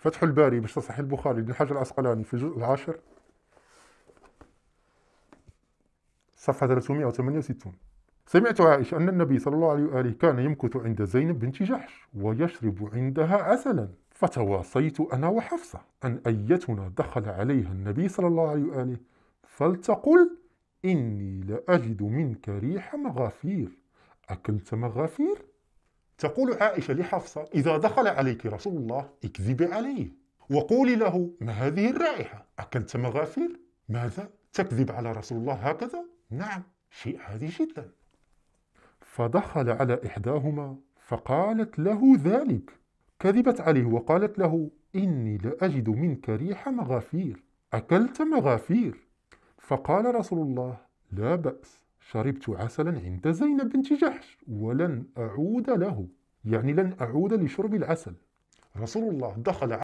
فتح الباري باش تصحيح البخاري بن حجر العسقلاني في الجزء العاشر صفحة 368 سمعت عائشة أن النبي صلى الله عليه وآله كان يمكث عند زينب بنت جحش ويشرب عندها عسلا فتواصيت أنا وحفصة أن أيتنا دخل عليها النبي صلى الله عليه وآله فلتقل إني لأجد منك ريح مغافير أكلت مغافير تقول عائشة لحفصة إذا دخل عليك رسول الله اكذبي عليه وقولي له ما هذه الرائحة أكلت مغافير ماذا تكذب على رسول الله هكذا نعم شيء عادي جدا فدخل على إحداهما فقالت له ذلك كذبت عليه وقالت له إني لأجد منك ريح مغافير أكلت مغافير فقال رسول الله لا بأس شربت عسلا عند زينب بنت جحش ولن أعود له يعني لن أعود لشرب العسل رسول الله دخل